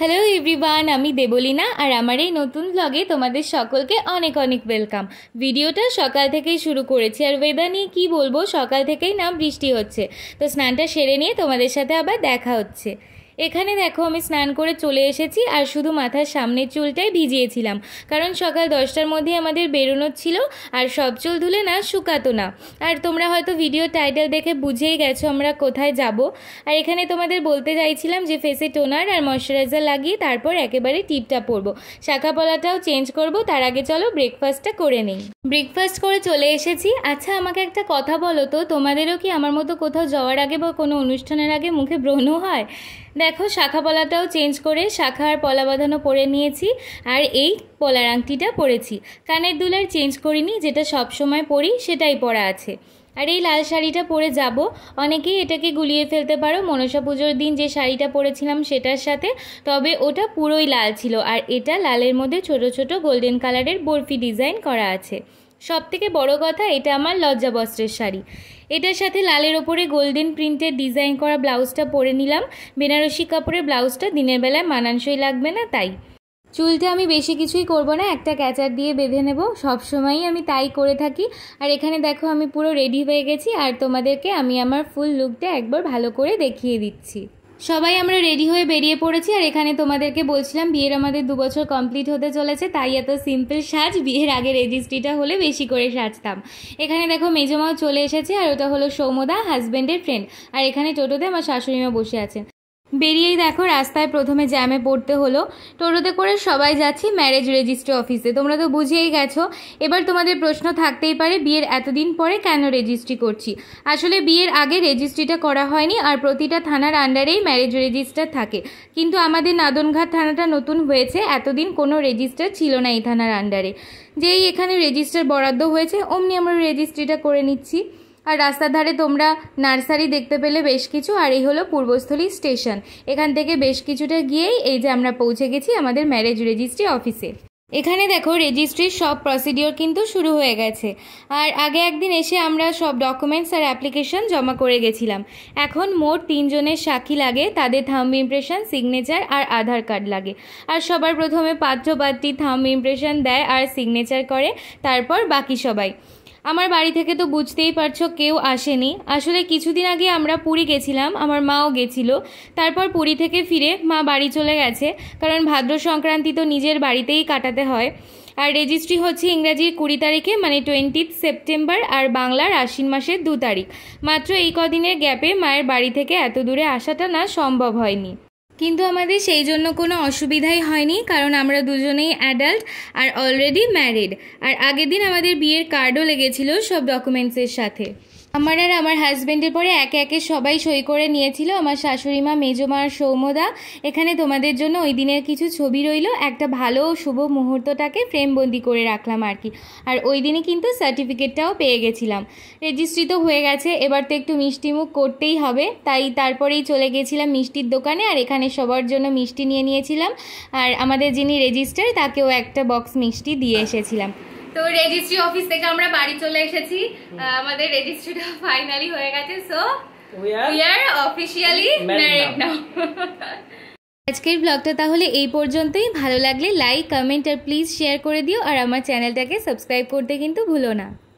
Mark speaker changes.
Speaker 1: hello everyone আমি দেবলিনা আর আমার এই নতুন ব্লগে তোমাদের সকলকে অনেক অনেক ওয়েলকাম ভিডিওটা সকাল থেকেই শুরু করেছি আর ওয়েদার নিয়ে কী বলবো সকাল থেকেই না বৃষ্টি হচ্ছে তো স্নানটা সেরে নিয়ে তোমাদের সাথে আবার দেখা হচ্ছে এখানে দেখো আমি স্নান করে চলে এসেছি আর শুধু মাথার সামনের চুলটাই ভিজিয়েছিলাম কারণ সকাল দশটার মধ্যে আমাদের বেরোনোর ছিল আর সব চুল ধুলে না শুকাতো না আর তোমরা হয়তো ভিডিও টাইটেল দেখে বুঝেই গেছো আমরা কোথায় যাব আর এখানে তোমাদের বলতে চাইছিলাম যে ফেসে টোনার আর ময়শ্চারাইজার লাগিয়ে তারপর একেবারে টিপটা পরবো শাখাপলাটাও চেঞ্জ করব তার আগে চলো ব্রেকফাস্টটা করে নিই ব্রেকফাস্ট করে চলে এসেছি আচ্ছা আমাকে একটা কথা বলো তো তোমাদেরও কি আমার মতো কোথাও যাওয়ার আগে বা কোনো অনুষ্ঠানের আগে মুখে ব্রণ হয় দেখো শাখা পলাটাও চেঞ্জ করে শাখা আর পলা বাঁধানো পরে নিয়েছি আর এই পলার আংটিটা পরেছি কানের দুলার চেঞ্জ করিনি যেটা সবসময় পরি সেটাই পরা আছে আর এই লাল শাড়িটা পরে যাব অনেকেই এটাকে গুলিয়ে ফেলতে পারো মনসা পুজোর দিন যে শাড়িটা পরেছিলাম সেটার সাথে তবে ওটা পুরোই লাল ছিল আর এটা লালের মধ্যে ছোট ছোট গোল্ডেন কালারের বরফি ডিজাইন করা আছে সব থেকে বড়ো কথা এটা আমার লজ্জা বস্ত্রের শাড়ি এটার সাথে লালের ওপরে গোল্ডেন প্রিন্টের ডিজাইন করা ব্লাউজটা পরে নিলাম বেনারসি কাপড়ের ব্লাউজটা দিনের বেলায় মানানসই লাগবে না তাই চুলতে আমি বেশি কিছুই করব না একটা ক্যাচার দিয়ে বেঁধে নেব সবসময়ই আমি তাই করে থাকি আর এখানে দেখো আমি পুরো রেডি হয়ে গেছি আর তোমাদেরকে আমি আমার ফুল লুকটা একবার ভালো করে দেখিয়ে দিচ্ছি সবাই আমরা রেডি হয়ে বেরিয়ে পড়েছি আর এখানে তোমাদেরকে বলছিলাম বিয়ের আমাদের দু বছর কমপ্লিট হতে চলেছে তাই এত সিম্পল সাজ বিয়ের আগে রেজিস্ট্রিটা হলে বেশি করে সাজতাম এখানে দেখো মেজমাও চলে এসেছে আর ওটা হলো সৌমদা হাজব্যান্ডের ফ্রেন্ড আর এখানে টোটোতে আমার শাশুড়িমা বসে আছেন বেরিয়েই দেখো রাস্তায় প্রথমে জ্যামে পড়তে হলো টোটোতে করে সবাই যাচ্ছি ম্যারেজ রেজিস্ট্রি অফিসে তোমরা তো বুঝেই গেছো এবার তোমাদের প্রশ্ন থাকতেই পারে বিয়ের এতদিন পরে কেন রেজিস্ট্রি করছি আসলে বিয়ের আগে রেজিস্ট্রিটা করা হয়নি আর প্রতিটা থানার আন্ডারেই ম্যারেজ রেজিস্টার থাকে কিন্তু আমাদের নাদনঘাট থানাটা নতুন হয়েছে এতদিন কোনো রেজিস্টার ছিল না এই থানার আন্ডারে যেই এখানে রেজিস্টার বরাদ্দ হয়েছে অমনি আমরা রেজিস্ট্রিটা করে নিচ্ছি আর রাস্তার ধারে তোমরা নার্সারি দেখতে পেলে বেশ কিছু আর এই হলো পূর্বস্থলী স্টেশন এখান থেকে বেশ কিছুটা গিয়েই এই যে আমরা পৌঁছে গেছি আমাদের ম্যারেজ রেজিস্ট্রি অফিসে এখানে দেখো রেজিস্ট্রির সব প্রসিডিওর কিন্তু শুরু হয়ে গেছে আর আগে একদিন এসে আমরা সব ডকুমেন্টস আর অ্যাপ্লিকেশন জমা করে গেছিলাম এখন মোট তিনজনের সাক্ষী লাগে তাদের থাম্ব ইমপ্রেশন সিগনেচার আর আধার কার্ড লাগে আর সবার প্রথমে পাত্রপাত্রী থাম্ব ইমপ্রেশন দেয় আর সিগনেচার করে তারপর বাকি সবাই আমার বাড়ি থেকে তো বুঝতেই পারছো কেউ আসেনি আসলে কিছুদিন আগে আমরা পুরী গেছিলাম আমার মাও গেছিল তারপর পুরী থেকে ফিরে মা বাড়ি চলে গেছে কারণ ভাদ্র সংক্রান্তি তো নিজের বাড়িতেই কাটাতে হয় আর রেজিস্ট্রি হচ্ছে ইংরাজির কুড়ি তারিখে মানে টোয়েন্টিথ সেপ্টেম্বর আর বাংলার আশ্বিন মাসের দু তারিখ মাত্র এই কদিনের গ্যাপে মায়ের বাড়ি থেকে এত দূরে আসাটা না সম্ভব হয়নি কিন্তু আমাদের সেই জন্য কোনো অসুবিধাই হয়নি কারণ আমরা দুজনেই অ্যাডাল্ট আর অলরেডি ম্যারিড আর আগের দিন আমাদের বিয়ের কার্ডও লেগেছিল সব ডকুমেন্টসের সাথে আমার আর আমার হাজব্যান্ডের পরে একে একে সবাই সই করে নিয়েছিল আমার শাশুড়ি মা মেজোমার সৌমদা এখানে তোমাদের জন্য ওই দিনের কিছু ছবি রইল একটা ভালো শুভ মুহূর্তটাকে ফ্রেমবন্দি করে রাখলাম আর কি আর ওই দিনে কিন্তু সার্টিফিকেটটাও পেয়ে গেছিলাম রেজিস্ট্রি তো হয়ে গেছে এবার তো একটু মিষ্টিমুখ করতেই হবে তাই তারপরেই চলে গেছিলাম মিষ্টির দোকানে আর এখানে সবার জন্য মিষ্টি নিয়ে নিয়েছিলাম আর আমাদের যিনি রেজিস্টার তাকেও একটা বক্স মিষ্টি দিয়ে এসেছিলাম তো রেজিস্ট্রি অফিস থেকে আমরা বাড়ি চলে এসেছি আমাদের রেজিস্ট্রিটা ফাইনালি হয়ে গেছে so we are officially married now আজকের ব্লগটা তাহলে এই পর্যন্তই ভালো লাগলে লাইক কমেন্ট আর প্লিজ শেয়ার করে দিও আর আমার চ্যানেলটাকে সাবস্ক্রাইব করতে কিন্তু ভুলো না